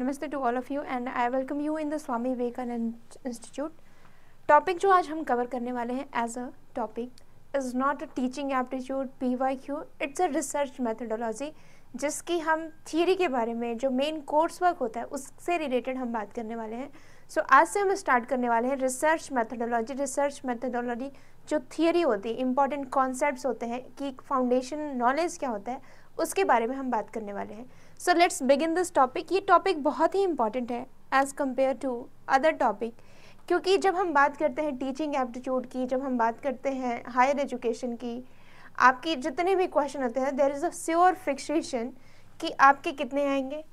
नमस्ते to all of you and I welcome you in the Swami Vivekananda institute topic जो आज हम कवर करने वाले हैं as a topic is not a teaching aptitude P Y Q it's a research methodology जिसकी हम theory के बारे में जो मेन कोर्स वर्क होता है उससे रिलेटेड हम बात करने वाले हैं सो so, आज से हम स्टार्ट करने वाले हैं रिसर्च मैथडोलॉजी रिसर्च मैथडोलॉजी जो थियरी होती है इंपॉर्टेंट कॉन्सेप्ट होते हैं कि फाउंडेशन नॉलेज क्या होता है उसके बारे में हम बात करने वाले हैं so let's begin this topic ये टॉपिक बहुत ही इंपॉर्टेंट है as compare to other topic क्योंकि जब हम बात करते हैं टीचिंग एप्टीट्यूड की जब हम बात करते हैं हायर एजुकेशन की आपकी जितने भी क्वेश्चन होते हैं there is a sure fixation कि आपके कितने आएंगे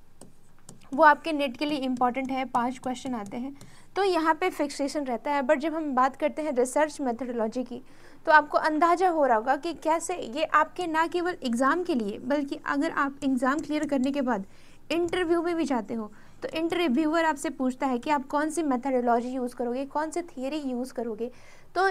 वो आपके नेट के लिए इम्पॉर्टेंट है पांच क्वेश्चन आते हैं तो यहाँ पे फिक्सेशन रहता है बट जब हम बात करते हैं रिसर्च मेथडोलॉजी की तो आपको अंदाज़ा हो रहा होगा कि कैसे ये आपके ना केवल एग्ज़ाम के लिए बल्कि अगर आप एग्ज़ाम क्लियर करने के बाद इंटरव्यू में भी जाते हो तो इंटरव्यूअर आपसे पूछता है कि आप कौन सी मेथडोलॉजी यूज़ करोगे कौन सी थियरी यूज़ करोगे तो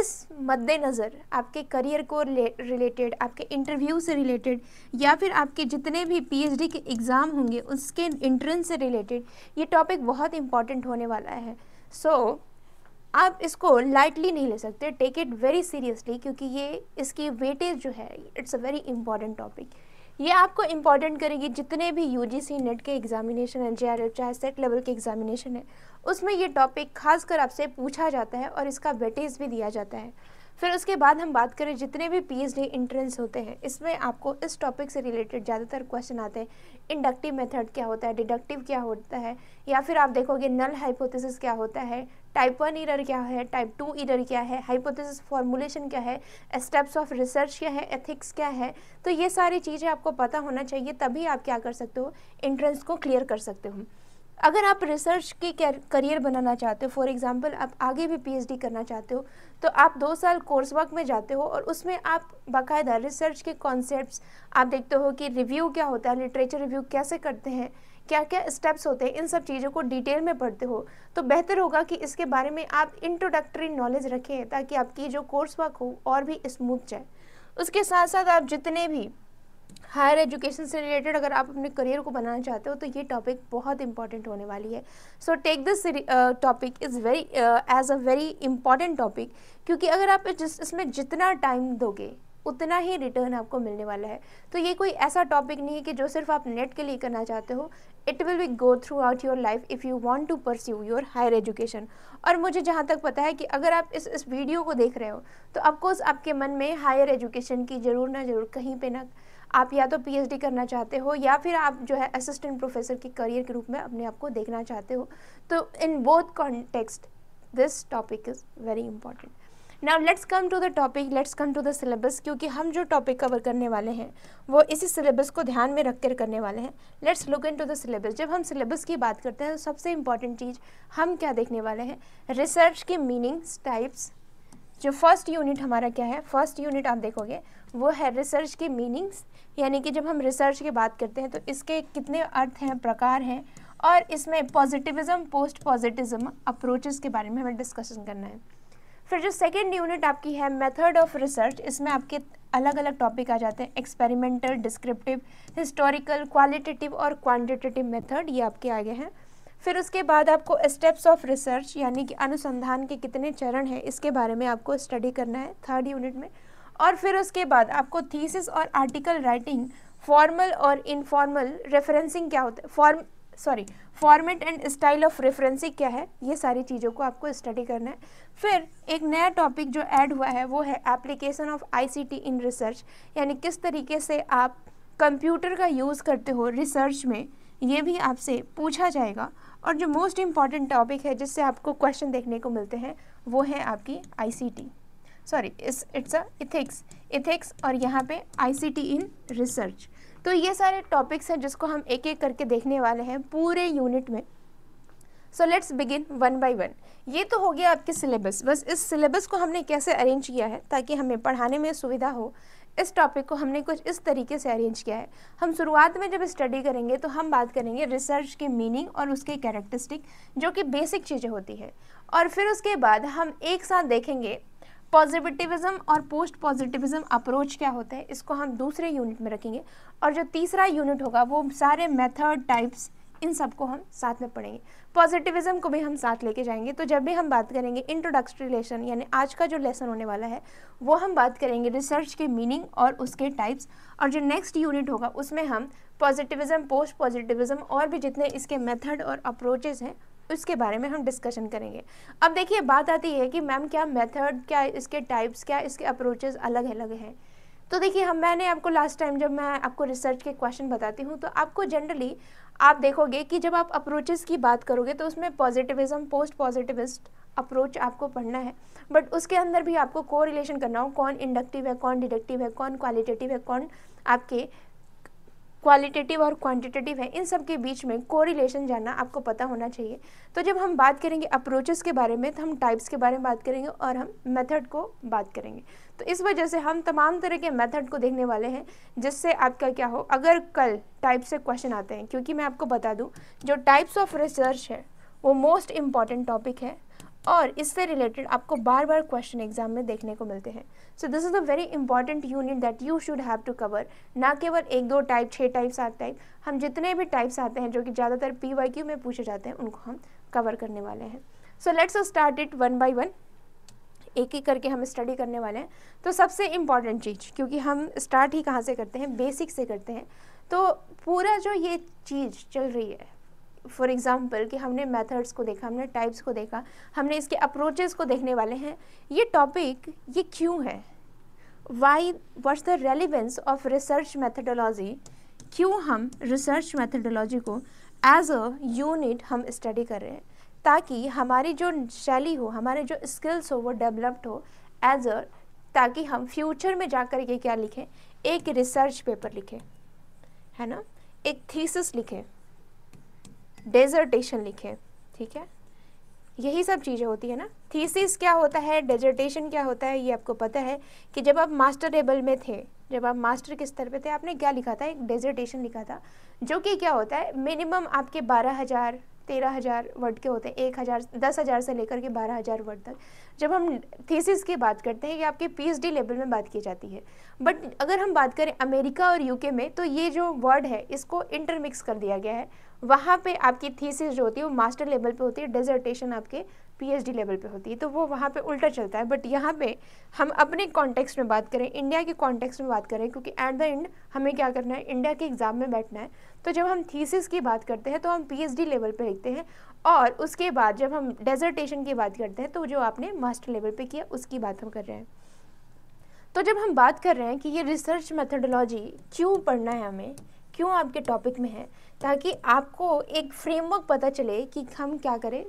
इस मद्देनज़र आपके करियर को रिलेटेड आपके इंटरव्यू से रिलेटेड या फिर आपके जितने भी पीएचडी के एग्ज़ाम होंगे उसके इंट्रेंस से रिलेटेड ये टॉपिक बहुत इंपॉर्टेंट होने वाला है सो so, आप इसको लाइटली नहीं ले सकते टेक इट वेरी सीरियसली क्योंकि ये इसकी वेटेज जो है it's a very important topic ये आपको इम्पॉर्टेंट करेगी जितने भी यू जी सी नेट के एग्जामिनेशन है जे आर चाहे सेट लेवल के एग्जामिनेशन है उसमें ये टॉपिक खासकर आपसे पूछा जाता है और इसका वेटेज भी दिया जाता है फिर उसके बाद हम बात करें जितने भी पीएचडी एंट्रेंस होते हैं इसमें आपको इस टॉपिक से रिलेटेड ज़्यादातर क्वेश्चन आते हैं इंडक्टिव मेथड क्या होता है डिडक्टिव क्या होता है या फिर आप देखोगे नल हाइपोथेसिस क्या होता है टाइप वन ईरर क्या है टाइप टू ईरर क्या है हाइपोथेसिस फॉर्मुलेशन क्या है स्टेप्स ऑफ रिसर्च क्या है एथिक्स क्या है तो ये सारी चीज़ें आपको पता होना चाहिए तभी आप क्या कर सकते हो इंट्रेंस को क्लियर कर सकते हो अगर आप रिसर्च की करियर बनाना चाहते हो फॉर एग्जांपल आप आगे भी पीएचडी करना चाहते हो तो आप दो साल कोर्स वर्क में जाते हो और उसमें आप बाकायदा रिसर्च के कॉन्सेप्ट्स आप देखते हो कि रिव्यू क्या होता है लिटरेचर रिव्यू कैसे करते हैं क्या क्या स्टेप्स होते हैं इन सब चीज़ों को डिटेल में पढ़ते हो तो बेहतर होगा कि इसके बारे में आप इंट्रोडक्टरी नॉलेज रखें ताकि आपकी जो कोर्स वर्क हो और भी स्मूथ जाए उसके साथ साथ आप जितने भी हायर एजुकेशन से रिलेटेड अगर आप अपने करियर को बनाना चाहते हो तो ये टॉपिक बहुत इंपॉर्टेंट होने वाली है so take this topic is very as a very important topic क्योंकि अगर आप जिस इसमें जितना टाइम दोगे उतना ही रिटर्न आपको मिलने वाला है तो ये कोई ऐसा टॉपिक नहीं है कि जो सिर्फ आप नेट के लिए करना चाहते हो it will be go throughout your life if you want to pursue your higher education और मुझे जहाँ तक पता है कि अगर आप इस इस वीडियो को देख रहे हो तो अफकोर्स आपके मन में हायर एजुकेशन की ज़रूर ना ज़रूर कहीं पर ना आप या तो पीएचडी करना चाहते हो या फिर आप जो है असिस्टेंट प्रोफेसर के करियर के रूप में अपने आप को देखना चाहते हो तो in both context this topic is very important now let's come to the topic let's come to the syllabus क्योंकि हम जो टॉपिक कवर करने वाले हैं वो इसी सिलेबस को ध्यान में रख कर करने वाले हैं let's look into the syllabus जब हम सिलेबस की बात करते हैं तो सबसे इंपॉर्टेंट चीज़ हम क्या देखने वाले हैं रिसर्च के मीनिंग्स टाइप्स जो फर्स्ट यूनिट हमारा क्या है फर्स्ट यूनिट आप देखोगे वो है रिसर्च के मीनिंग्स यानी कि जब हम रिसर्च की बात करते हैं तो इसके कितने अर्थ हैं प्रकार हैं और इसमें पॉजिटिविज्म पोस्ट पॉजिटिविज्म अप्रोचेस के बारे में हमें डिस्कशन करना है फिर जो सेकेंड यूनिट आपकी है मेथड ऑफ रिसर्च इसमें आपके अलग अलग टॉपिक आ जाते हैं एक्सपेरिमेंटल डिस्क्रिप्टिव हिस्टोरिकल क्वालिटेटिव और क्वान्टिटेटिव मेथड ये आपके आगे हैं फिर उसके बाद आपको स्टेप्स ऑफ रिसर्च यानी कि अनुसंधान के कितने चरण हैं इसके बारे में आपको स्टडी करना है थर्ड यूनिट में और फिर उसके बाद आपको थीसिस और आर्टिकल राइटिंग फॉर्मल और इनफॉर्मल रेफरेंसिंग क्या होता है form sorry format and style of referencing क्या है ये सारी चीज़ों को आपको स्टडी करना है फिर एक नया टॉपिक जो ऐड हुआ है वो है application of ICT in research यानी किस तरीके से आप कंप्यूटर का यूज़ करते हो रिसर्च में ये भी आपसे पूछा जाएगा और जो मोस्ट इम्पॉर्टेंट टॉपिक है जिससे आपको क्वेश्चन देखने को मिलते हैं वो है आपकी I sorry it's a ethics ethics और यहाँ पे आईसीटी इन रिसर्च तो ये सारे टॉपिक्स हैं जिसको हम एक एक करके देखने वाले हैं पूरे यूनिट में so let's begin one by one ये तो हो गया आपके सिलेबस बस इस सिलेबस को हमने कैसे अरेंज किया है ताकि हमें पढ़ाने में सुविधा हो इस टॉपिक को हमने कुछ इस तरीके से अरेंज किया है हम शुरुआत में जब स्टडी करेंगे तो हम बात करेंगे रिसर्च के मीनिंग और उसके कैरेक्टरिस्टिक जो कि बेसिक चीज़ें होती है और फिर उसके बाद हम एक साथ देखेंगे पॉजिटिविज्म और पोस्ट पॉजिटिविज्म अप्रोच क्या होता है इसको हम दूसरे यूनिट में रखेंगे और जो तीसरा यूनिट होगा वो सारे मेथड टाइप्स इन सबको हम साथ में पढ़ेंगे पॉजिटिविज्म को भी हम साथ लेके जाएंगे तो जब भी हम बात करेंगे इंट्रोडक्टरी लेसन यानी आज का जो लेसन होने वाला है वो हम बात करेंगे रिसर्च के मीनिंग और उसके टाइप्स और जो नेक्स्ट यूनिट होगा उसमें हम पॉजिटिविज्म पोस्ट पॉजिटिविज्म और भी जितने इसके मेथड और अप्रोचेज़ हैं उसके बारे में हम डिस्कशन करेंगे अब देखिए बात आती है कि मैम क्या मेथड क्या इसके टाइप्स क्या इसके अप्रोचेस अलग अलग हैं तो देखिए हम मैंने आपको लास्ट टाइम जब मैं आपको रिसर्च के क्वेश्चन बताती हूँ तो आपको जनरली आप देखोगे कि जब आप अप्रोचेस की बात करोगे तो उसमें पॉजिटिविज्म पोस्ट पॉजिटिविस्ट अप्रोच आपको पढ़ना है बट उसके अंदर भी आपको को रिलेशन करना हो कौन इंडक्टिव है कौन डिडक्टिव है कौन क्वालिटेटिव है कौन आपके क्वालिटेटिव और क्वांटिटेटिव है इन सब के बीच में कोरिलेशन जानना आपको पता होना चाहिए तो जब हम बात करेंगे अप्रोचेस के बारे में तो हम टाइप्स के बारे में बात करेंगे और हम मेथड को बात करेंगे तो इस वजह से हम तमाम तरह के मेथड को देखने वाले हैं जिससे आपका क्या हो अगर कल टाइप से क्वेश्चन आते हैं क्योंकि मैं आपको बता दूँ जो टाइप्स ऑफ रिसर्च है वो मोस्ट इम्पॉर्टेंट टॉपिक है और इससे रिलेटेड आपको बार बार क्वेश्चन एग्जाम में देखने को मिलते हैं so this is a very important unit that you should have to cover ना केवल एक दो टाइप छः टाइप सात टाइप हम जितने भी टाइप्स आते हैं जो कि ज़्यादातर पी वाई क्यू में पूछे जाते हैं उनको हम कवर करने वाले हैं so let's start it one by one एक एक करके हम स्टडी करने वाले हैं तो सबसे इम्पॉर्टेंट चीज़ क्योंकि हम स्टार्ट ही कहाँ से करते हैं बेसिक से करते हैं तो पूरा जो ये चीज़ चल रही है फॉर एग्ज़ाम्पल कि हमने मेथड्स को देखा हमने टाइप्स को देखा हमने इसके अप्रोचेस को देखने वाले हैं ये टॉपिक ये क्यों है why what's the relevance of research methodology क्यों हम रिसर्च मैथडोलॉजी को एज अ यूनिट हम स्टडी कर रहे हैं ताकि हमारी जो शैली हो हमारे जो स्किल्स हो वो डेवलप्ड हो एज अ ताकि हम फ्यूचर में जा कर के क्या लिखें एक रिसर्च पेपर लिखें है ना एक थीसिस लिखें डेजर्टेशन लिखें ठीक है यही सब चीज़ें होती है ना थीसिस क्या होता है डेजर्टेशन क्या होता है ये आपको पता है कि जब आप मास्टर लेवल में थे जब आप मास्टर के स्तर पे थे आपने क्या लिखा था एक डेजर्टेशन लिखा था जो कि क्या होता है मिनिमम आपके बारह हज़ार तेरह हज़ार वर्ड के होते हैं एक हज़ार दस हज़ार से लेकर के बारह हज़ार वर्ड तक जब हम थीसिस की बात करते हैं कि आपके पीएचडी लेवल में बात की जाती है बट अगर हम बात करें अमेरिका और यूके में तो ये जो वर्ड है इसको इंटरमिक्स कर दिया गया है वहाँ पे आपकी थीसिस जो होती है वो मास्टर लेवल पे होती है डेजर्टेशन आपके पीएचडी लेवल पे होती है तो वो वहाँ पे उल्टा चलता है बट यहाँ पे हम अपने कॉन्टेक्स्ट में बात करें इंडिया के कॉन्टेक्स्ट में बात करें क्योंकि एट द एंड हमें क्या करना है इंडिया के एग्ज़ाम में बैठना है तो जब हम थीसिस की बात करते हैं तो हम पीएचडी लेवल पे लिखते हैं और उसके बाद जब हम डेजर्टेशन की बात करते हैं तो जो आपने मास्टर लेवल पर किया उसकी बात हम कर रहे हैं तो जब हम बात कर रहे हैं कि ये रिसर्च मेथडोलॉजी क्यों पढ़ना है हमें क्यों आपके टॉपिक में है ताकि आपको एक फ्रेमवर्क पता चले कि हम क्या करें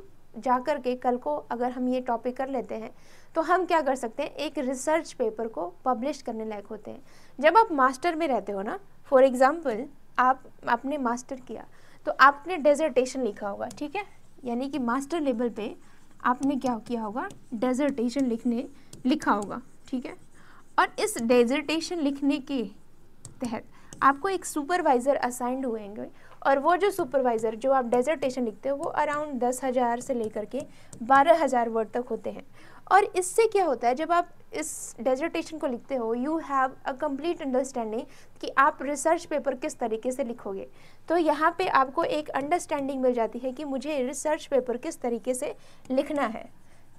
जा कर के कल को अगर हम ये टॉपिक कर लेते हैं तो हम क्या कर सकते हैं एक रिसर्च पेपर को पब्लिश करने लायक होते हैं जब आप मास्टर में रहते हो ना फॉर एग्ज़ाम्पल आप आपने मास्टर किया तो आपने डेजर्टेशन लिखा होगा ठीक है यानी कि मास्टर लेवल पे आपने क्या किया होगा डेजर्टेशन लिखने लिखा होगा ठीक है और इस डेजर्टेशन लिखने के तहत आपको एक सुपरवाइज़र असाइंड हुएंगे और वो जो सुपरवाइज़र जो आप डेजर्टेशन लिखते हो वो अराउंड दस हज़ार से लेकर के बारह हज़ार वर्ड तक होते हैं और इससे क्या होता है जब आप इस डेजर्टेशन को लिखते हो you have a complete understanding कि आप रिसर्च पेपर किस तरीके से लिखोगे तो यहाँ पे आपको एक अंडरस्टैंडिंग मिल जाती है कि मुझे रिसर्च पेपर किस तरीके से लिखना है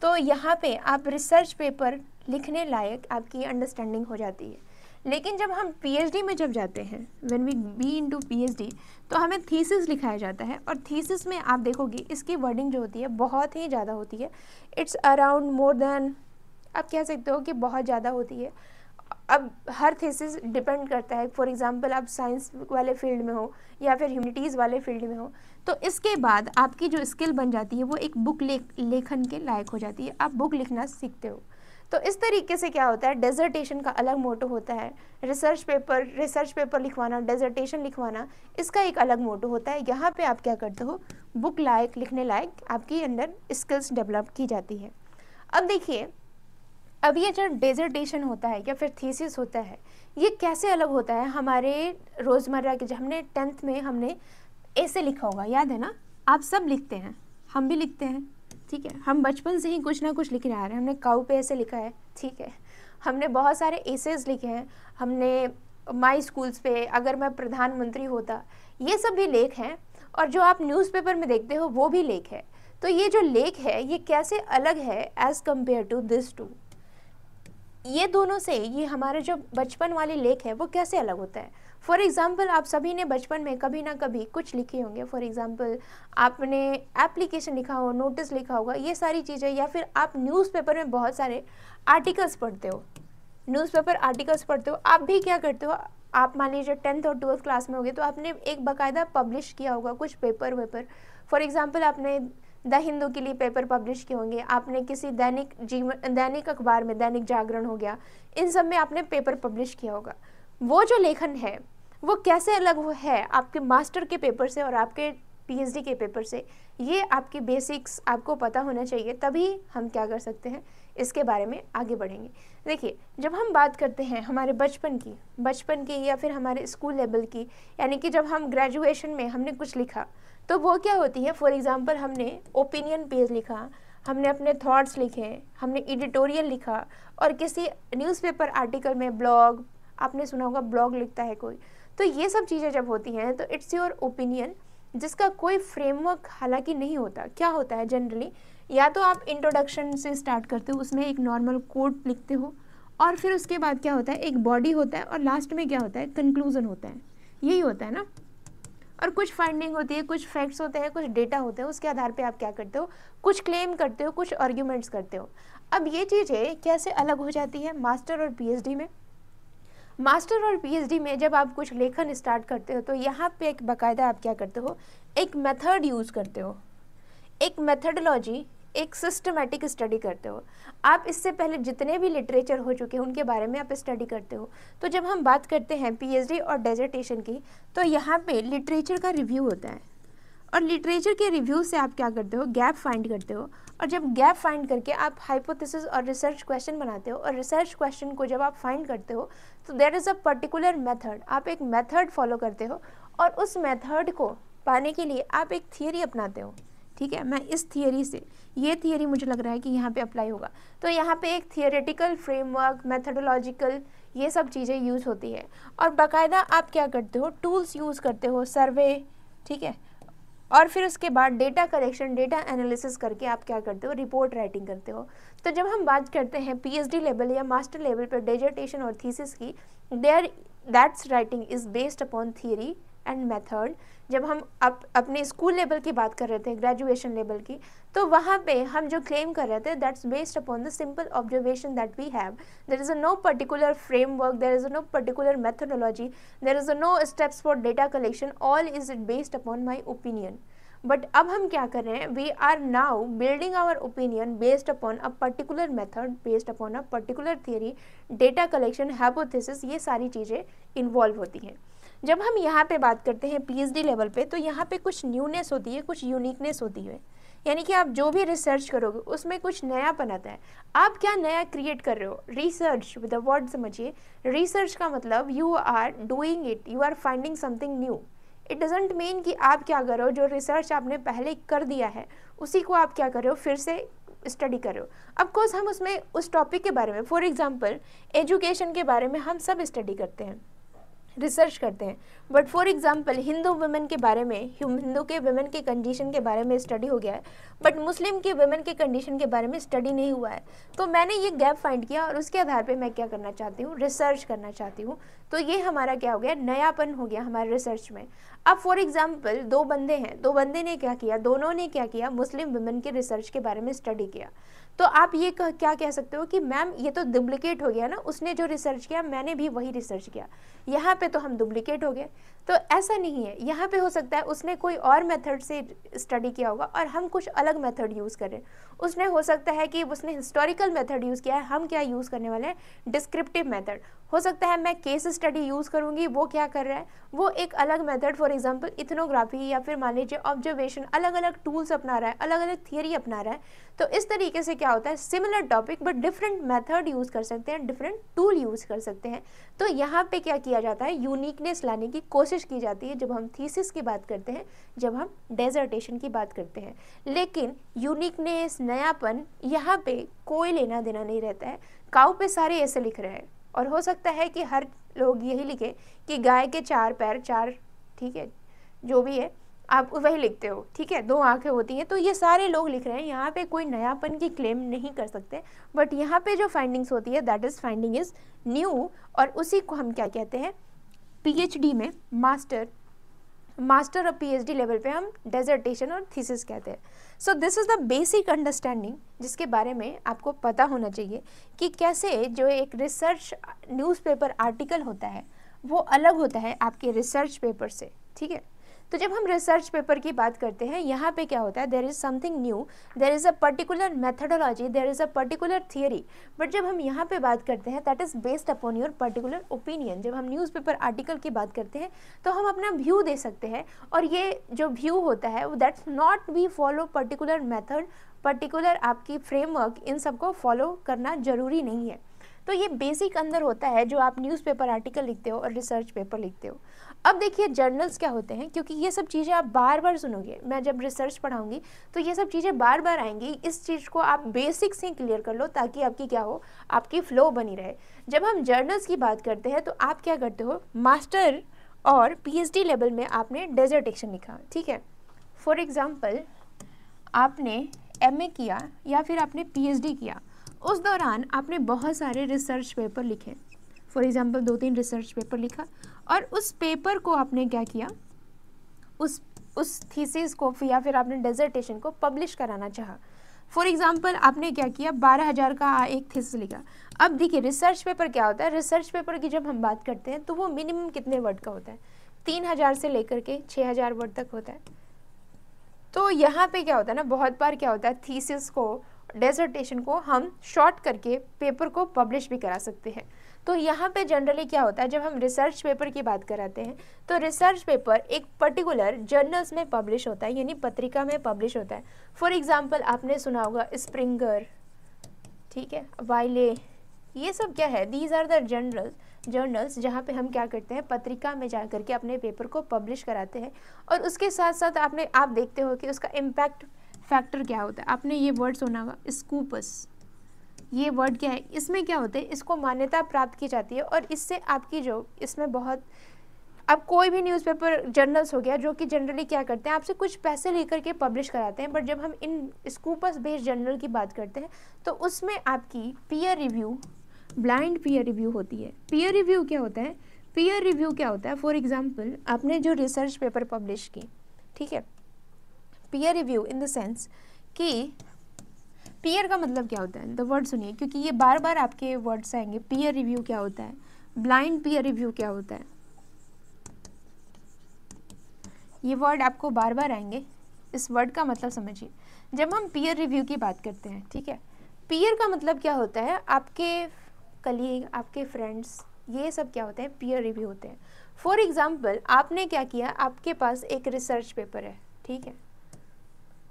तो यहाँ पे आप रिसर्च पेपर लिखने लायक आपकी अंडरस्टैंडिंग हो जाती है लेकिन जब हम पीएचडी में जब जाते हैं when we be into PhD तो हमें थीसिस लिखाया जाता है और थीसिस में आप देखोगे इसकी वर्डिंग जो होती है बहुत ही ज़्यादा होती है इट्स अराउंड मोर देन आप कह सकते हो कि बहुत ज़्यादा होती है अब हर थीसिस डिपेंड करता है फॉर एग्जांपल आप साइंस वाले फील्ड में हो या फिर ह्यूमिटीज़ वाले फील्ड में हो तो इसके बाद आपकी जो स्किल बन जाती है वो एक बुक ले लेखन के लायक हो जाती है आप बुक लिखना सीखते हो तो इस तरीके से क्या होता है डेजर्टेशन का अलग मोटो होता है रिसर्च पेपर रिसर्च पेपर लिखवाना डेजर्टेशन लिखवाना इसका एक अलग मोटो होता है यहाँ पे आप क्या करते हो बुक लायक लिखने लायक आपकी अंदर स्किल्स डेवलप की जाती है अब देखिए अब ये जो डेजर्टेशन होता है या फिर थीसिस होता है ये कैसे अलग होता है हमारे रोज़मर्रा के जो हमने टेंथ में हमने ऐसे लिखा होगा याद है ना आप सब लिखते हैं हम भी लिखते हैं ठीक है हम बचपन से ही कुछ ना कुछ रहे आ रहे हैं हमने काऊ पे ऐसे लिखा है ठीक है हमने बहुत सारे एसेज लिखे हैं हमने माई स्कूल्स पे अगर मैं प्रधानमंत्री होता ये सब भी लेख हैं और जो आप न्यूज़पेपर में देखते हो वो भी लेख है तो ये जो लेख है ये कैसे अलग है as compare to this two ये दोनों से ये हमारे जो बचपन वाले लेख है वो कैसे अलग होता है फॉर एग्ज़ाम्पल आप सभी ने बचपन में कभी ना कभी कुछ लिखे होंगे फॉर एग्ज़ाम्पल आपने एप्लीकेशन लिखा हो नोटिस लिखा होगा ये सारी चीज़ें या फिर आप न्यूज़पेपर में बहुत सारे आर्टिकल्स पढ़ते हो न्यूज़पेपर आर्टिकल्स पढ़ते हो आप भी क्या करते हो आप मान लीजिए टेंथ और ट्वेल्थ क्लास में होगे तो आपने एक बाकायदा पब्लिश किया होगा कुछ पेपर वेपर फॉर एग्ज़ाम्पल आपने द हिंदू के लिए पेपर पब्लिश किए होंगे आपने किसी दैनिक जीवन दैनिक अखबार में दैनिक जागरण हो गया इन सब में आपने पेपर पब्लिश किया होगा वो जो लेखन है वो कैसे अलग है आपके मास्टर के पेपर से और आपके पीएचडी के पेपर से ये आपके बेसिक्स आपको पता होना चाहिए तभी हम क्या कर सकते हैं इसके बारे में आगे बढ़ेंगे देखिए जब हम बात करते हैं हमारे बचपन की बचपन की या फिर हमारे स्कूल लेवल की यानी कि जब हम ग्रेजुएशन में हमने कुछ लिखा तो वो क्या होती है फॉर एग्ज़ाम्पल हमने ओपिनियन पेज लिखा हमने अपने थॉट्स लिखे हमने एडिटोरियल लिखा और किसी न्यूज़पेपर आर्टिकल में ब्लॉग आपने सुना होगा ब्लॉग लिखता है कोई तो ये सब चीज़ें जब होती हैं तो इट्स योर ओपिनियन जिसका कोई फ्रेमवर्क हालांकि नहीं होता क्या होता है जनरली या तो आप इंट्रोडक्शन से स्टार्ट करते हो उसमें एक नॉर्मल कोड लिखते हो और फिर उसके बाद क्या होता है एक बॉडी होता है और लास्ट में क्या होता है कंक्लूज़न होता है यही होता है ना और कुछ फाइंडिंग होती है कुछ फैक्ट्स होते हैं कुछ डेटा होते हैं उसके आधार पे आप क्या करते हो कुछ क्लेम करते हो कुछ आर्ग्यूमेंट्स करते हो अब ये चीज़ें कैसे अलग हो जाती है मास्टर और पीएचडी में मास्टर और पीएचडी में जब आप कुछ लेखन स्टार्ट करते हो तो यहाँ पे एक बाकायदा आप क्या करते हो एक मेथड यूज़ करते हो एक मेथडोलॉजी एक सिस्टमेटिक स्टडी करते हो आप इससे पहले जितने भी लिटरेचर हो चुके हैं उनके बारे में आप स्टडी करते हो तो जब हम बात करते हैं पीएचडी और डेजर्टेशन की तो यहाँ पे लिटरेचर का रिव्यू होता है और लिटरेचर के रिव्यू से आप क्या करते हो गैप फाइंड करते हो और जब गैप फाइंड करके आप हाइपोथेसिस और रिसर्च क्वेश्चन बनाते हो और रिसर्च क्वेश्चन को जब आप फाइंड करते हो तो there is a particular method आप एक मेथड फॉलो करते हो और उस मेथड को पाने के लिए आप एक थियोरी अपनाते हो ठीक है मैं इस थियोरी से ये थियोरी मुझे लग रहा है कि यहाँ पे अप्लाई होगा तो यहाँ पे एक थियोरेटिकल फ्रेमवर्क मेथडोलॉजिकल ये सब चीज़ें यूज़ होती है और बाकायदा आप क्या करते हो टूल्स यूज़ करते हो सर्वे ठीक है और फिर उसके बाद डेटा कलेक्शन डेटा एनालिसिस करके आप क्या करते हो रिपोर्ट राइटिंग करते हो तो जब हम बात करते हैं पीएचडी लेवल या मास्टर लेवल पर डेजर्टेशन और थीसिस की there that's writing is based upon theory and method जब हम अप, अपने स्कूल लेवल की बात कर रहे थे ग्रेजुएशन लेवल की तो वहाँ पे हम जो क्लेम कर रहे थे that's based upon the simple observation that we have there is a no particular framework there is a no particular methodology there is a no steps for data collection all is it based upon my opinion but अब हम क्या कर रहे हैं we are now building our opinion based upon a particular method based upon a particular theory data collection hypothesis ये सारी चीज़ें involve होती हैं जब हम यहाँ पे बात करते हैं पीएचडी लेवल पे तो यहाँ पे कुछ न्यूनेस होती है कुछ यूनिकनेस होती है यानी कि आप जो भी रिसर्च करोगे उसमें कुछ नयापन आता है आप क्या नया क्रिएट कर रहे हो रिसर्च विद अ वर्ड समझिए रिसर्च का मतलब you are doing it you are finding something new it doesn't mean कि आप क्या करो जो रिसर्च आपने पहले कर दिया है उसी को आप क्या कर रहे हो फिर से स्टडी कर रहे हो अफकोर्स हम उसमें उस टॉपिक के बारे में फॉर एग्ज़ाम्पल एजुकेशन के बारे में हम सब स्टडी करते हैं रिसर्च करते हैं but for example Hindu women के बारे में हिंदू के वुमेन के कंडीशन के बारे में स्टडी हो गया है बट मुस्लिम के वुमेन के कंडीशन के बारे में स्टडी नहीं हुआ है तो मैंने ये गैप फाइंड किया और उसके आधार पर मैं क्या करना चाहती हूँ रिसर्च करना चाहती हूँ तो ये हमारा क्या हो गया नयापन हो गया हमारे रिसर्च में अब फॉर एग्जाम्पल दो बंदे हैं दो बंदे ने क्या किया दोनों ने क्या किया मुस्लिम वुमेन के रिसर्च के बारे में स्टडी किया तो आप ये कह, क्या कह सकते हो कि मैम ये तो डुप्लीकेट हो गया ना उसने जो रिसर्च किया मैंने भी वही रिसर्च किया यहाँ पे तो हम डुप्लीकेट हो गए तो ऐसा नहीं है यहाँ पे हो सकता है उसने कोई और मेथड से स्टडी किया होगा और हम कुछ अलग मेथड यूज़ करें उसने हो सकता है कि उसने हिस्टोरिकल मेथड यूज़ किया है हम क्या यूज़ करने वाले हैं डिस्क्रिप्टिव मेथड हो सकता है मैं केस स्टडी यूज़ करूँगी वो क्या कर रहा है वो एक अलग मेथड फॉर एग्जांपल इथनोग्राफी या फिर मान लीजिए ऑब्जर्वेशन अलग अलग टूल्स अपना रहा है अलग अलग थियरी अपना रहा है तो इस तरीके से क्या होता है similar topic but different method use कर सकते हैं डिफरेंट टूल यूज़ कर सकते हैं तो यहाँ पर क्या किया जाता है यूनिकनेस लाने की कोशिश कोशिश की जाती है जब हम थीसिस की बात करते हैं जब हम डेजर्टेशन की बात करते हैं लेकिन यूनिकनेस नयापन यहाँ पे कोई लेना देना नहीं रहता है काउ पे सारे ऐसे लिख रहे हैं और हो सकता है कि हर लोग यही लिखें कि गाय के चार पैर चार ठीक है जो भी है आप वही लिखते हो ठीक है दो आंखें होती हैं तो ये सारे लोग लिख रहे हैं यहाँ पे कोई नयापन की क्लेम नहीं कर सकते बट यहाँ पे जो फाइंडिंग्स होती है that is finding is new और उसी को हम क्या कहते हैं पीएचडी में मास्टर मास्टर और पीएचडी लेवल पे हम डेजर्टेशन और थीसिस कहते हैं so this is the basic understanding जिसके बारे में आपको पता होना चाहिए कि कैसे जो एक रिसर्च न्यूज़पेपर आर्टिकल होता है वो अलग होता है आपके रिसर्च पेपर से ठीक है तो जब हम रिसर्च पेपर की बात करते हैं यहाँ पे क्या होता है there is something new there is a particular methodology there is a particular theory but जब हम यहाँ पे बात करते हैं that is based upon your particular opinion जब हम पेपर आर्टिकल की बात करते हैं तो हम अपना व्यू दे सकते हैं और ये जो व्यू होता है that's not we follow particular method particular आपकी फ्रेमवर्क इन सबको फॉलो करना ज़रूरी नहीं है तो ये बेसिक अंदर होता है जो आप न्यूज़पेपर आर्टिकल लिखते हो और रिसर्च पेपर लिखते हो अब देखिए जर्नल्स क्या होते हैं क्योंकि ये सब चीज़ें आप बार बार सुनोगे मैं जब रिसर्च पढ़ाऊँगी तो ये सब चीज़ें बार बार आएंगी इस चीज़ को आप बेसिक से क्लियर कर लो ताकि आपकी क्या हो आपकी फ़्लो बनी रहे जब हम जर्नल्स की बात करते हैं तो आप क्या करते हो मास्टर और पी लेवल में आपने डेजर्टेशन लिखा ठीक है फॉर एग्ज़ाम्पल आपने एम किया या फिर आपने पी किया उस दौरान आपने बहुत सारे रिसर्च पेपर लिखे फॉर एग्ज़ाम्पल दो तीन रिसर्च पेपर लिखा और उस पेपर को आपने क्या किया उस उस थीसिस को या फिर आपने डिजर्टेशन को पब्लिश कराना चाहा फॉर एग्ज़ाम्पल आपने क्या किया बारह हज़ार का एक थीसिस लिखा अब देखिए रिसर्च पेपर क्या होता है रिसर्च पेपर की जब हम बात करते हैं तो वो मिनिमम कितने वर्ड का होता है तीन हज़ार से लेकर के छः हज़ार वर्ड तक होता है तो यहाँ पे क्या होता है ना बहुत बार क्या होता है थीसिस को डेजर्टेशन को हम शॉर्ट करके पेपर को पब्लिश भी करा सकते हैं तो यहाँ पे जनरली क्या होता है जब हम रिसर्च पेपर की बात कराते हैं तो रिसर्च पेपर एक पर्टिकुलर जर्नल्स में पब्लिश होता है यानी पत्रिका में पब्लिश होता है फॉर एग्ज़ाम्पल आपने सुना होगा स्प्रिंगर ठीक है वाइले ये सब क्या है these are the journals journals जहाँ पे हम क्या करते हैं पत्रिका में जा करके अपने पेपर को पब्लिश कराते हैं और उसके साथ साथ आपने आप देखते हो कि उसका इम्पैक्ट फैक्टर क्या होता है आपने ये वर्ड सुना होगा स्कूपस ये वर्ड क्या है इसमें क्या होता है इसको मान्यता प्राप्त की जाती है और इससे आपकी जो इसमें बहुत अब कोई भी न्यूज़पेपर जर्नल्स हो गया जो कि जनरली क्या करते हैं आपसे कुछ पैसे लेकर के पब्लिश कराते हैं बट जब हम इन स्कूपस बेस्ड जर्नल की बात करते हैं तो उसमें आपकी peer review blind peer review होती है पीयर रिव्यू क्या होता है पीयर रिव्यू क्या होता है फॉर एग्ज़ाम्पल आपने जो रिसर्च पेपर पब्लिश की ठीक है peer review in the sense कि पीयर का मतलब क्या होता है द वर्ड सुनिए क्योंकि ये बार बार आपके वर्ड्स आएंगे पीयर रिव्यू क्या होता है ब्लाइंड पीयर रिव्यू क्या होता है ये वर्ड आपको बार बार आएंगे इस वर्ड का मतलब समझिए जब हम पीयर रिव्यू की बात करते हैं ठीक है पीयर का मतलब क्या होता है आपके कलीग आपके फ्रेंड्स ये सब क्या होते हैं पीयर रिव्यू होते हैं फॉर एग्ज़ाम्पल आपने क्या किया आपके पास एक रिसर्च पेपर है ठीक है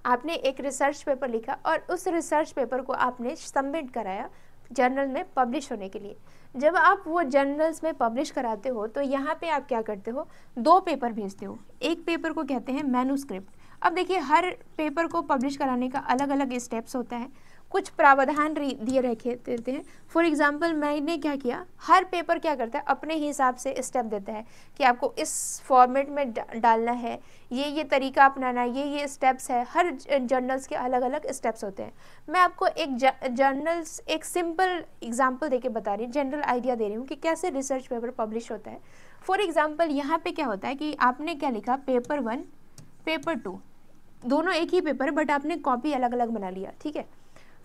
आपने एक रिसर्च पेपर लिखा और उस रिसर्च पेपर को आपने सबमिट कराया जर्नल में पब्लिश होने के लिए जब आप वो जर्नल्स में पब्लिश कराते हो तो यहाँ पे आप क्या करते हो दो पेपर भेजते हो एक पेपर को कहते हैं मैनुस्क्रिप्ट अब देखिए हर पेपर को पब्लिश कराने का अलग अलग स्टेप्स होता है कुछ प्रावधान दिए रखे देते हैं फॉर एग्ज़ाम्पल मैंने क्या किया हर पेपर क्या करता है अपने ही हिसाब से स्टेप देता है कि आपको इस फॉर्मेट में डालना है ये ये तरीका अपनाना ये ये स्टेप्स है हर जर्नल्स के अलग अलग स्टेप्स होते हैं मैं आपको एक जर्नल्स एक सिंपल एग्जाम्पल दे बता रही हूँ जनरल आइडिया दे रही हूँ कि कैसे रिसर्च पेपर पब्लिश होता है फॉर एग्ज़ाम्पल यहाँ पे क्या होता है कि आपने क्या लिखा पेपर वन पेपर टू दोनों एक ही पेपर बट आपने कॉपी अलग अलग बना लिया ठीक है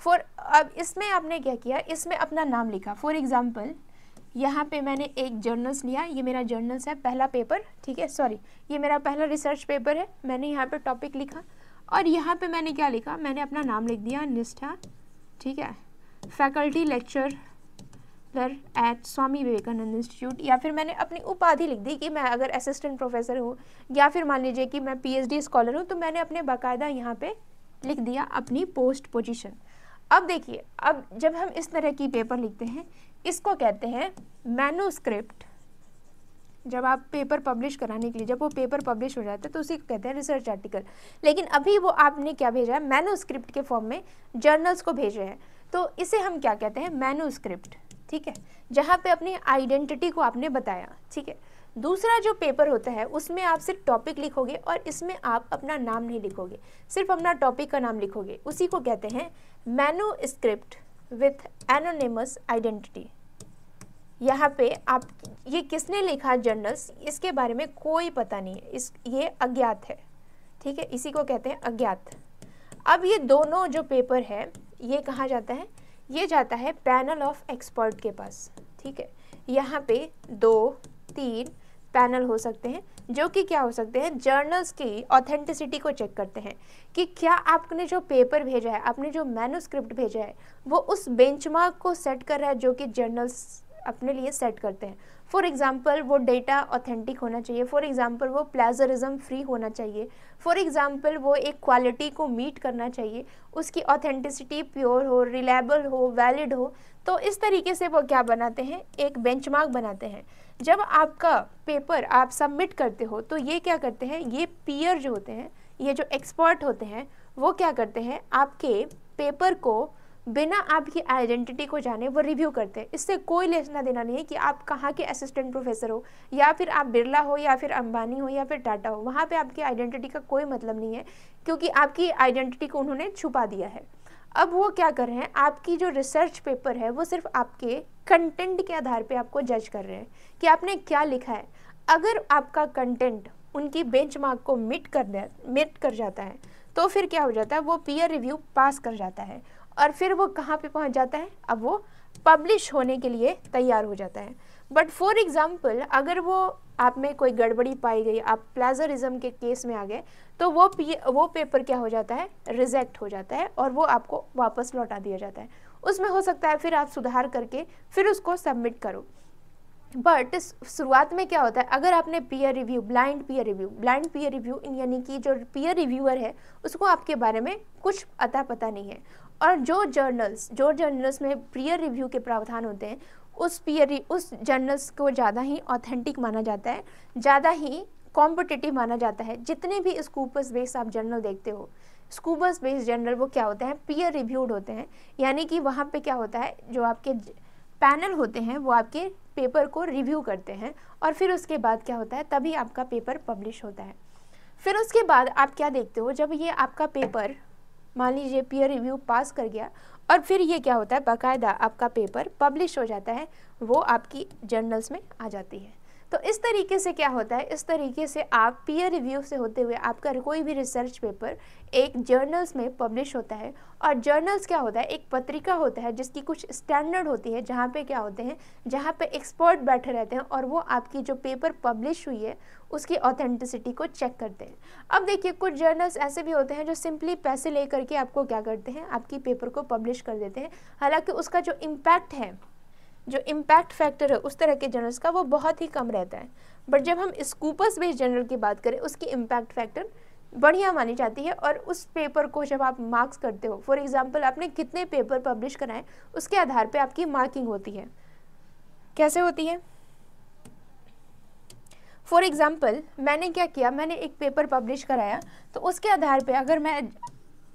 फॉर अब इसमें आपने क्या किया इसमें अपना नाम लिखा फॉर एग्ज़ाम्पल यहाँ पे मैंने एक जर्नल्स लिया ये मेरा जर्नल्स है पहला पेपर ठीक है सॉरी ये मेरा पहला रिसर्च पेपर है मैंने यहाँ पे टॉपिक लिखा और यहाँ पे मैंने क्या लिखा मैंने अपना नाम लिख दिया निष्ठा ठीक है faculty lecture at Swami Vivekananda institute या फिर मैंने अपनी उपाधि लिख दी कि मैं अगर असिस्टेंट प्रोफेसर हूँ या फिर मान लीजिए कि मैं पी स्कॉलर हूँ तो मैंने अपने बाकायदा यहाँ पर लिख दिया अपनी पोस्ट पोजिशन अब देखिए अब जब हम इस तरह की पेपर लिखते हैं इसको कहते हैं मैनूस्क्रिप्ट जब आप पेपर पब्लिश कराने के लिए जब वो पेपर पब्लिश हो जाता है तो उसी को कहते हैं रिसर्च आर्टिकल लेकिन अभी वो आपने क्या भेजा है मैनोस्क्रिप्ट के फॉर्म में जर्नल्स को भेजे हैं तो इसे हम क्या कहते हैं मैनोस्क्रिप्ट ठीक है जहाँ पे अपनी आइडेंटिटी को आपने बताया ठीक है दूसरा जो पेपर होता है उसमें आप सिर्फ टॉपिक लिखोगे और इसमें आप अपना नाम नहीं लिखोगे सिर्फ अपना टॉपिक का नाम लिखोगे उसी को कहते हैं मैनोस्क्रिप्ट विथ एनोनिमस आइडेंटिटी यहाँ पे आप ये किसने लिखा जर्नल्स इसके बारे में कोई पता नहीं है इस ये अज्ञात है ठीक है इसी को कहते हैं अज्ञात अब ये दोनों जो पेपर है ये कहाँ जाता है ये जाता है पैनल ऑफ एक्सपर्ट के पास ठीक है यहाँ पे दो तीन पैनल हो सकते हैं जो कि क्या हो सकते हैं जर्नल्स की ऑथेंटिसिटी को चेक करते हैं कि क्या आपने जो पेपर भेजा है आपने जो मैनुस्क्रिप्ट भेजा है वो उस बेंचमार्क को सेट कर रहा है जो कि जर्नल्स अपने लिए सेट करते हैं फॉर एग्ज़ाम्पल वो डेटा ऑथेंटिक होना चाहिए फॉर एग्ज़ाम्पल वो प्लेजरिज्म फ्री होना चाहिए फॉर एग्ज़ाम्पल वो एक क्वालिटी को मीट करना चाहिए उसकी ऑथेंटिसिटी प्योर हो रिलायबल हो वैलिड हो तो इस तरीके से वो क्या बनाते हैं एक बेंचमार्क बनाते हैं जब आपका पेपर आप सबमिट करते हो तो ये क्या करते हैं ये पीयर जो होते हैं ये जो एक्सपर्ट होते हैं वो क्या करते हैं आपके पेपर को बिना आपकी आइडेंटिटी को जाने वो रिव्यू करते हैं इससे कोई लेना देना नहीं है कि आप कहाँ के असिस्टेंट प्रोफेसर हो या फिर आप बिरला हो या फिर अंबानी हो या फिर टाटा हो वहाँ पे आपकी आइडेंटिटी का कोई मतलब नहीं है क्योंकि आपकी आइडेंटिटी को उन्होंने छुपा दिया है अब वो क्या कर रहे हैं आपकी जो रिसर्च पेपर है वो सिर्फ आपके कंटेंट के आधार पे आपको जज कर रहे हैं कि आपने क्या लिखा है अगर आपका कंटेंट उनकी बेंचमार्क को मिट कर मिट कर जाता है तो फिर क्या हो जाता है वो पीयर रिव्यू पास कर जाता है और फिर वो कहाँ पे पहुँच जाता है अब वो पब्लिश होने के लिए तैयार हो जाता है बट फॉर एग्ज़ाम्पल अगर वो आप में कोई गड़बड़ी पाई गई आप प्लेजरिज्म के केस में आ गए तो वो वो पेपर क्या हो जाता है रिजेक्ट हो जाता है और वो आपको वापस लौटा दिया जाता है उसमें हो सकता है फिर आप सुधार करके फिर उसको सबमिट करो बट शुरुआत में क्या होता है अगर आपने peer review blind peer review blind peer review यानी कि जो पीयर रिव्यूअर है उसको आपके बारे में कुछ अता पता नहीं है और जो जर्नल्स जो जर्नल्स में पीयर रिव्यू के प्रावधान होते हैं उस पीयर उस जर्नल्स को ज़्यादा ही ऑथेंटिक माना जाता है ज़्यादा ही कॉम्पिटिटिव माना जाता है जितने भी स्कूपस बेस्ड आप जर्नल देखते हो स्कूबस बेस्ड जर्नल वो क्या होते हैं पीयर रिव्यूड होते हैं यानी कि वहाँ पे क्या होता है जो आपके पैनल होते हैं वो आपके पेपर को रिव्यू करते हैं और फिर उसके बाद क्या होता है तभी आपका पेपर पब्लिश होता है फिर उसके बाद आप क्या देखते हो जब ये आपका पेपर मान लीजिए पीयर रिव्यू पास कर गया और फिर ये क्या होता है बाकायदा आपका पेपर पब्लिश हो जाता है वो आपकी जर्नल्स में आ जाती है तो इस तरीके से क्या होता है इस तरीके से आप पीयर रिव्यू से होते हुए आपका कोई भी रिसर्च पेपर एक जर्नल्स में पब्लिश होता है और जर्नल्स क्या होता है एक पत्रिका होता है जिसकी कुछ स्टैंडर्ड होती है जहाँ पे क्या होते हैं जहाँ पे एक्सपर्ट बैठे रहते हैं और वो आपकी जो पेपर पब्लिश हुई है उसकी ऑथेंटिसिटी को चेक करते हैं अब देखिए कुछ जर्नल्स ऐसे भी होते हैं जो सिंपली पैसे ले करके आपको क्या करते हैं आपकी पेपर को पब्लिश कर देते हैं हालाँकि उसका जो इम्पैक्ट है जो इम्पैक्ट फैक्टर है उस तरह के जर्नल्स का वो बहुत ही कम रहता है बट जब हम स्कूपस बेस्ड जर्नल की बात करें उसकी इम्पैक्ट फैक्टर बढ़िया मानी जाती है और उस पेपर को जब आप मार्क्स करते हो फॉर एग्जाम्पल आपने कितने पेपर पब्लिश कराएं उसके आधार पर आपकी मार्किंग होती है कैसे होती है फॉर एग्ज़ाम्पल मैंने क्या किया मैंने एक पेपर पब्लिश कराया तो उसके आधार पे अगर मैं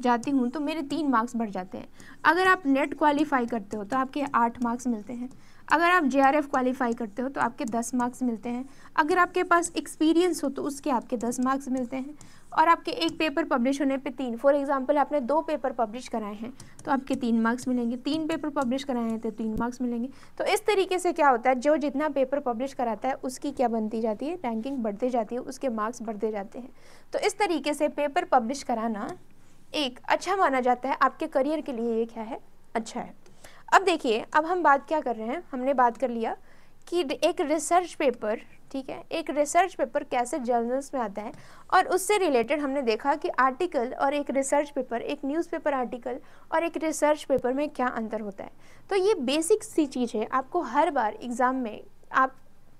जाती हूँ तो मेरे तीन मार्क्स बढ़ जाते हैं अगर आप नेट क्वालिफाई करते हो तो आपके आठ मार्क्स मिलते हैं अगर आप जे आर एफ क्वालिफाई करते हो तो आपके दस मार्क्स मिलते हैं अगर आपके पास एक्सपीरियंस हो तो उसके आपके दस मार्क्स मिलते हैं और आपके एक पेपर पब्लिश होने पे तीन फॉर एग्जांपल आपने दो पेपर पब्लिश कराए हैं तो आपके तीन मार्क्स मिलेंगे तीन पेपर पब्लिश कराए हैं तो तीन मार्क्स मिलेंगे तो इस तरीके से क्या होता है जो जितना पेपर पब्लिश कराता है उसकी क्या बनती जाती है रैंकिंग बढ़ती जाती है उसके मार्क्स बढ़ते जाते हैं तो इस तरीके से पेपर पब्लिश कराना एक अच्छा माना जाता है आपके करियर के लिए ये क्या है अच्छा है अब देखिए अब हम बात क्या कर रहे हैं हमने बात कर लिया कि एक रिसर्च पेपर ठीक है एक रिसर्च पेपर कैसे जर्नल्स में आता है और उससे रिलेटेड हमने देखा कि आर्टिकल और एक रिसर्च पेपर एक न्यूज़पेपर आर्टिकल और एक रिसर्च पेपर में क्या अंतर होता है तो ये बेसिक सी चीज़ है आपको हर बार एग्ज़ाम में आप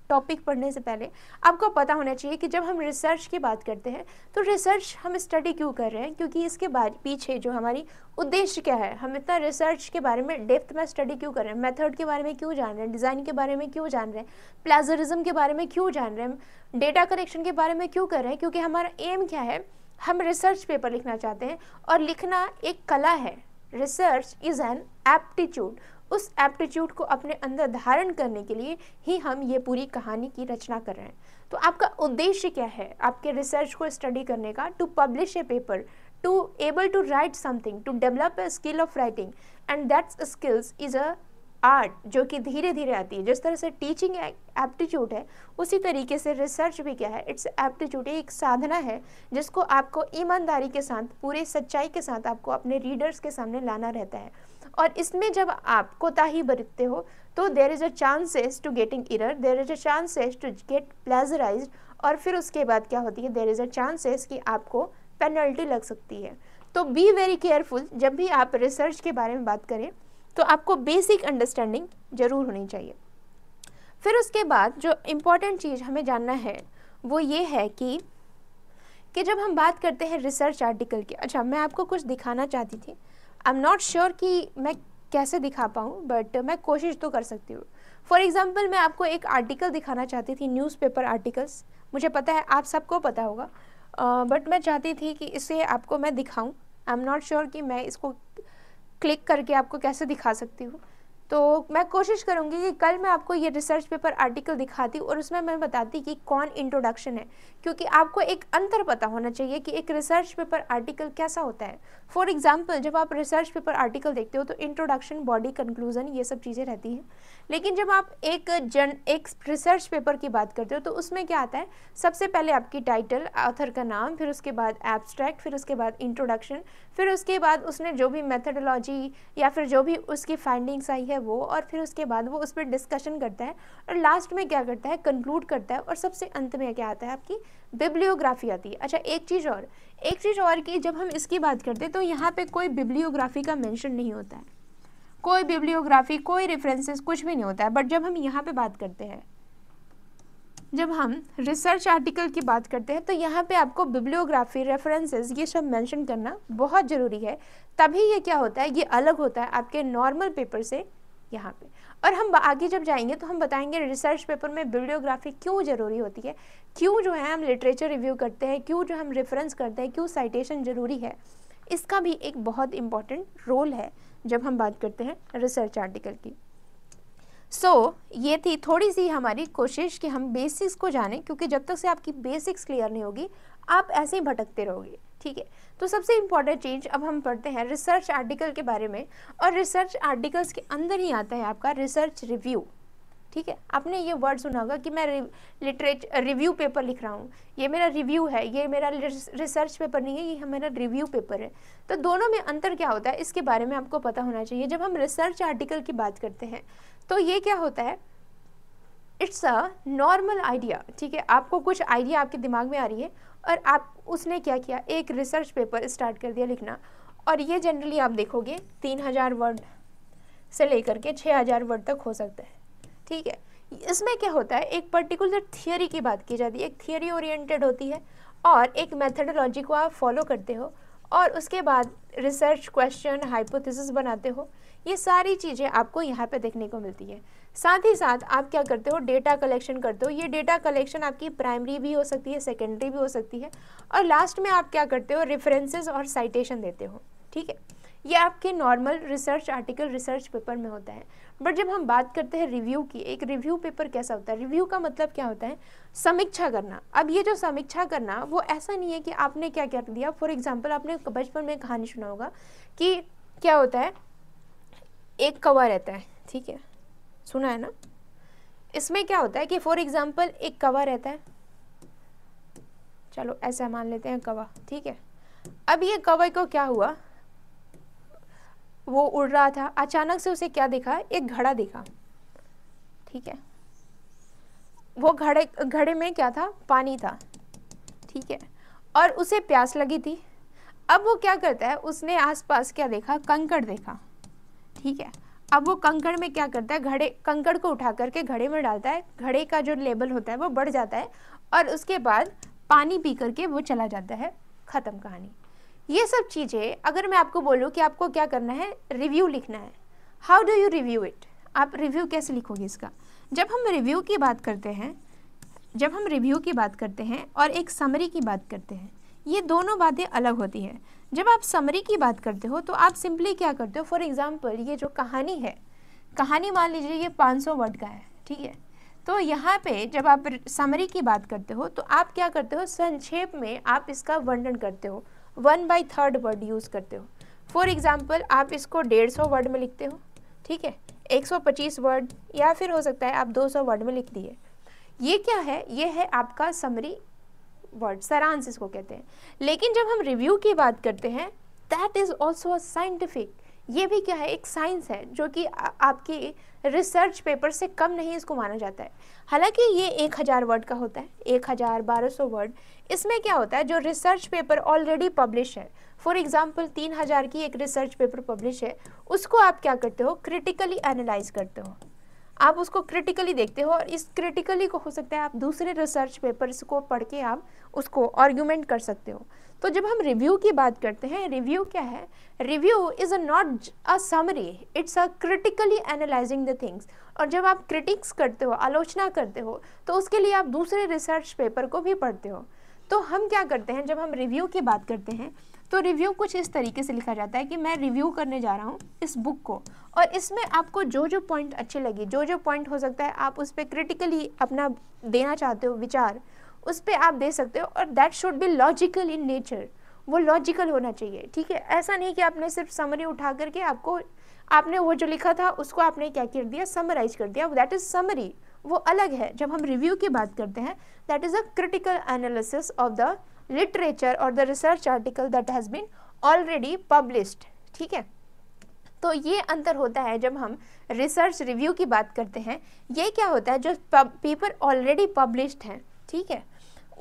टॉपिक पढ़ने से पहले आपको पता होना चाहिए कि जब हम रिसर्च की बात करते हैं तो रिसर्च हम स्टडी क्यों कर रहे हैं क्योंकि इसके पीछे जो हमारी उद्देश्य क्या है हम इतना रिसर्च के बारे में डेप्थ में स्टडी क्यों कर रहे हैं मेथड के बारे में क्यों जान रहे हैं डिज़ाइन के बारे में क्यों जान रहे हैं प्लेजरिज्म के बारे में क्यों जान रहे हैं डेटा कलेक्शन के बारे में क्यों कर रहे हैं क्योंकि हमारा एम क्या है हम रिसर्च पेपर लिखना चाहते हैं और लिखना एक कला है रिसर्च इज़ एन एप्टीट्यूड उस एप्टीट्यूड को अपने अंदर धारण करने के लिए ही हम ये पूरी कहानी की रचना कर रहे हैं तो आपका उद्देश्य क्या है आपके रिसर्च को स्टडी करने का to publish a paper to able to write something to develop a skill of writing and that's skills is a art जो कि धीरे धीरे आती है जिस तरह से टीचिंग एप्टीट्यूड है उसी तरीके से रिसर्च भी क्या है इट्स एप्टीट्यूड एक साधना है जिसको आपको ईमानदारी के साथ पूरे सच्चाई के साथ आपको अपने रीडर्स के सामने लाना रहता है और इसमें जब आप कोताही बरतते हो तो there is a chances to getting error there is a chances to get plagiarise और फिर उसके बाद क्या होती है देर इज़ अ चांसेस कि आपको पेनल्टी लग सकती है तो बी वेरी केयरफुल जब भी आप रिसर्च के बारे में बात करें तो आपको बेसिक अंडरस्टैंडिंग ज़रूर होनी चाहिए फिर उसके बाद जो इम्पोर्टेंट चीज़ हमें जानना है वो ये है कि कि जब हम बात करते हैं रिसर्च आर्टिकल की अच्छा मैं आपको कुछ दिखाना चाहती थी आई एम नॉट श्योर कि मैं कैसे दिखा पाऊँ बट मैं कोशिश तो कर सकती हूँ फॉर एग्ज़ाम्पल मैं आपको एक आर्टिकल दिखाना चाहती थी न्यूज़पेपर आर्टिकल्स मुझे पता है आप सबको पता होगा बट uh, मैं चाहती थी कि इसे आपको मैं दिखाऊं आई एम नॉट श्योर कि मैं इसको क्लिक करके आपको कैसे दिखा सकती हूँ तो मैं कोशिश करूँगी कि कल मैं आपको ये रिसर्च पेपर आर्टिकल दिखाती और उसमें मैं बताती कि कौन इंट्रोडक्शन है क्योंकि आपको एक अंतर पता होना चाहिए कि एक रिसर्च पेपर आर्टिकल कैसा होता है फॉर एग्जांपल जब आप रिसर्च पेपर आर्टिकल देखते हो तो इंट्रोडक्शन बॉडी कंक्लूजन ये सब चीज़ें रहती हैं लेकिन जब आप एक जन एक रिसर्च पेपर की बात करते हो तो उसमें क्या आता है सबसे पहले आपकी टाइटल ऑथर का नाम फिर उसके बाद एब्स्ट्रैक्ट फिर उसके बाद इंट्रोडक्शन फिर उसके बाद उसने जो भी मेथडोलॉजी या फिर जो भी उसकी फाइंडिंग्स आई है वो और फिर उसके बाद वो उस पर डिस्कशन करता है और लास्ट में क्या करता है कंक्लूड करता है और सबसे अंत में क्या आता है आपकी बिब्लियोग्राफी आती है अच्छा एक चीज़ और एक चीज़ और कि जब हम इसकी बात करते हैं तो यहाँ पर कोई बिब्लियोग्राफी का मैंशन नहीं होता है कोई बिब्लियोग्राफी कोई रेफरेंसेस कुछ भी नहीं होता है बट जब हम यहाँ पर बात करते हैं जब हम रिसर्च आर्टिकल की बात करते हैं तो यहाँ पे आपको बिब्लियोग्राफी रेफरेंसेस ये सब मेंशन करना बहुत ज़रूरी है तभी ये क्या होता है ये अलग होता है आपके नॉर्मल पेपर से यहाँ पे और हम आगे जब जाएंगे तो हम बताएंगे रिसर्च पेपर में बिब्लियोग्राफी क्यों ज़रूरी होती है क्यों जो है हम लिटरेचर रिव्यू करते हैं क्यों जो हम रेफरेंस करते हैं क्यों साइटेशन ज़रूरी है इसका भी एक बहुत इम्पॉर्टेंट रोल है जब हम बात करते हैं रिसर्च आर्टिकल की सो so, ये थी थोड़ी सी हमारी कोशिश कि हम बेसिक्स को जानें क्योंकि जब तक से आपकी बेसिक्स क्लियर नहीं होगी आप ऐसे ही भटकते रहोगे ठीक है तो सबसे इम्पॉर्टेंट चीज़ अब हम पढ़ते हैं रिसर्च आर्टिकल के बारे में और रिसर्च आर्टिकल्स के अंदर ही आता है आपका रिसर्च रिव्यू ठीक है आपने ये वर्ड सुना होगा कि मैं लिटरेच रिव्यू पेपर लिख रहा हूँ ये मेरा रिव्यू है ये मेरा रिसर्च पेपर नहीं है ये मेरा रिव्यू पेपर है तो दोनों में अंतर क्या होता है इसके बारे में आपको पता होना चाहिए जब हम रिसर्च आर्टिकल की बात करते हैं तो ये क्या होता है इट्स अ नॉर्मल आइडिया ठीक है आपको कुछ आइडिया आपके दिमाग में आ रही है और आप उसने क्या किया एक रिसर्च पेपर स्टार्ट कर दिया लिखना और ये जनरली आप देखोगे तीन हज़ार वर्ड से लेकर के छः हज़ार वर्ड तक हो सकता है ठीक है इसमें क्या होता है एक पर्टिकुलर थियोरी की बात की जाती है एक थियोरी ओरिएंटेड होती है और एक मैथडोलॉजी को आप फॉलो करते हो और उसके बाद रिसर्च क्वेश्चन हाइपोथिस बनाते हो ये सारी चीज़ें आपको यहाँ पे देखने को मिलती है साथ ही साथ आप क्या करते हो डेटा कलेक्शन करते हो ये डेटा कलेक्शन आपकी प्राइमरी भी हो सकती है सेकेंडरी भी हो सकती है और लास्ट में आप क्या करते हो रेफरेंसेज और साइटेशन देते हो ठीक है ये आपके normal research article research paper में होता है बट जब हम बात करते हैं रिव्यू की एक रिव्यू पेपर कैसा होता है रिव्यू का मतलब क्या होता है समीक्षा करना अब ये जो समीक्षा करना वो ऐसा नहीं है कि आपने क्या क्या दिया फॉर एग्जाम्पल आपने बचपन में कहानी सुना होगा कि क्या होता है एक कवा रहता है ठीक है सुना है ना इसमें क्या होता है कि फॉर एग्जाम्पल एक कवा रहता है चलो ऐसा मान लेते हैं कवा ठीक है अब ये कवा को क्या हुआ वो उड़ रहा था अचानक से उसे क्या दिखा एक घड़ा दिखा ठीक है वो घड़े घड़े में क्या था पानी था ठीक है और उसे प्यास लगी थी अब वो क्या करता है उसने आसपास क्या देखा कंकड़ देखा ठीक है अब वो कंकड़ में क्या करता है घड़े कंकड़ को उठा करके घड़े में डालता है घड़े का जो लेवल होता है वो बढ़ जाता है और उसके बाद पानी पी करके वो चला जाता है ख़त्म कहानी ये सब चीज़ें अगर मैं आपको बोलूँ कि आपको क्या करना है रिव्यू लिखना है how do you review it आप रिव्यू कैसे लिखोगे इसका जब हम रिव्यू की बात करते हैं जब हम रिव्यू की बात करते हैं और एक समरी की बात करते हैं ये दोनों बातें अलग होती हैं जब आप समरी की बात करते हो तो आप सिंपली क्या करते हो फॉर एग्ज़ाम्पल ये जो कहानी है कहानी मान लीजिए ये 500 वर्ड का है ठीक है तो यहाँ पे जब आप समरी की बात करते हो तो आप क्या करते हो संक्षेप में आप इसका वर्णन करते हो one by third word use करते हो फॉर एग्ज़ाम्पल आप इसको डेढ़ सौ वर्ड में लिखते हो ठीक है एक सौ पच्चीस वर्ड या फिर हो सकता है आप दो सौ वर्ड में लिख दिए ये क्या है ये है आपका समरी वर्ड सरांस इसको कहते हैं लेकिन जब हम रिव्यू की बात करते हैं that is also a scientific ये भी क्या है एक साइंस है जो कि आपकी रिसर्च पेपर से कम नहीं इसको माना जाता है हालांकि ये एक हज़ार वर्ड का होता है एक हज़ार बारह सौ वर्ड इसमें क्या होता है जो रिसर्च पेपर ऑलरेडी पब्लिश है फॉर एग्जांपल तीन हज़ार की एक रिसर्च पेपर पब्लिश है उसको आप क्या करते हो क्रिटिकली एनालाइज करते हो आप उसको क्रिटिकली देखते हो और इस क्रिटिकली को हो सकता है आप दूसरे रिसर्च पेपर्स को पढ़ के आप उसको आर्ग्यूमेंट कर सकते हो तो जब हम रिव्यू की बात करते हैं रिव्यू क्या है review is a not a summary it's a critically analysing the things और जब आप क्रिटिक्स करते हो आलोचना करते हो तो उसके लिए आप दूसरे रिसर्च पेपर को भी पढ़ते हो तो हम क्या करते हैं जब हम रिव्यू की बात करते हैं तो रिव्यू कुछ इस तरीके से लिखा जाता है कि मैं रिव्यू करने जा रहा हूँ इस बुक को और इसमें आपको जो जो पॉइंट अच्छे लगे जो जो पॉइंट हो सकता है आप उस पर क्रिटिकली अपना देना चाहते हो विचार उस पर आप दे सकते हो और that should be logical in nature वो लॉजिकल होना चाहिए ठीक है ऐसा नहीं कि आपने सिर्फ समरी उठा करके आपको आपने वो जो लिखा था उसको आपने क्या कर दिया समराइज कर दिया दैट इज़ समरी वो अलग है जब हम रिव्यू की बात करते हैं that is a critical analysis of the literature और the research article that has been already published ठीक है तो ये अंतर होता है जब हम रिसर्च रिव्यू की बात करते हैं ये क्या होता है जो पेपर ऑलरेडी पब्लिश्ड हैं ठीक है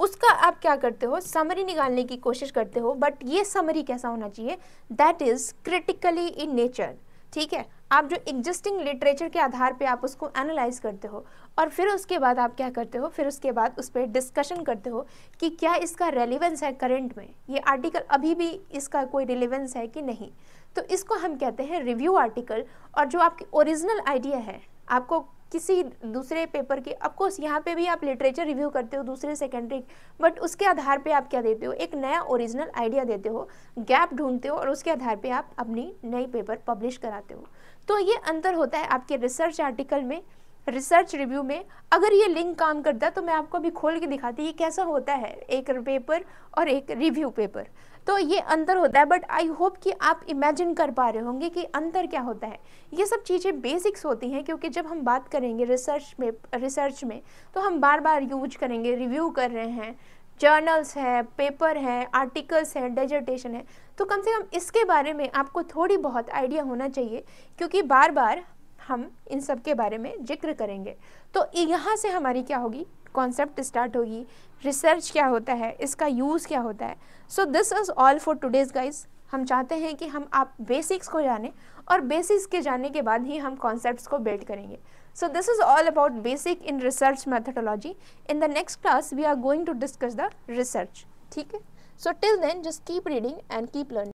उसका आप क्या करते हो समरी निकालने की कोशिश करते हो बट ये समरी कैसा होना चाहिए that is critically in nature ठीक है आप जो एग्जिस्टिंग लिटरेचर के आधार पे आप उसको एनालाइज करते हो और फिर उसके बाद आप क्या करते हो फिर उसके बाद उस पर डिस्कशन करते हो कि क्या इसका रेलिवेंस है करेंट में ये आर्टिकल अभी भी इसका कोई रिलेवेंस है कि नहीं तो इसको हम कहते हैं रिव्यू आर्टिकल और जो आपकी ओरिजिनल आइडिया है आपको किसी दूसरे पेपर के अफकोर्स यहाँ पे भी आप लिटरेचर रिव्यू करते हो दूसरे सेकेंडरी बट उसके आधार पे आप क्या देते हो एक नया ओरिजिनल आइडिया देते हो गैप ढूंढते हो और उसके आधार पे आप अपनी नई पेपर पब्लिश कराते हो तो ये अंतर होता है आपके रिसर्च आर्टिकल में रिसर्च रिव्यू में अगर ये लिंक काम करता तो मैं आपको अभी खोल के दिखाती ये कैसा होता है एक पेपर और एक रिव्यू पेपर तो ये अंतर होता है बट आई होप कि आप इमेजिन कर पा रहे होंगे कि अंतर क्या होता है ये सब चीज़ें बेसिक्स होती हैं क्योंकि जब हम बात करेंगे रिसर्च में रिसर्च में तो हम बार बार यूज करेंगे रिव्यू कर रहे हैं जर्नल्स हैं पेपर हैं आर्टिकल्स हैं डेजर्टेशन है तो कम से कम इसके बारे में आपको थोड़ी बहुत आइडिया होना चाहिए क्योंकि बार बार हम इन सब के बारे में जिक्र करेंगे तो यहाँ से हमारी क्या होगी कॉन्सेप्ट स्टार्ट होगी रिसर्च क्या होता है इसका यूज़ क्या होता है so this is all for today's guys हम चाहते हैं कि हम आप बेसिक्स को जानें और बेसिक्स के जानने के बाद ही हम कॉन्सेप्ट को बिल्ड करेंगे So this is all about basic in research methodology. In the next class, we are going to discuss the research. Okay? So till then, just keep reading and keep learning.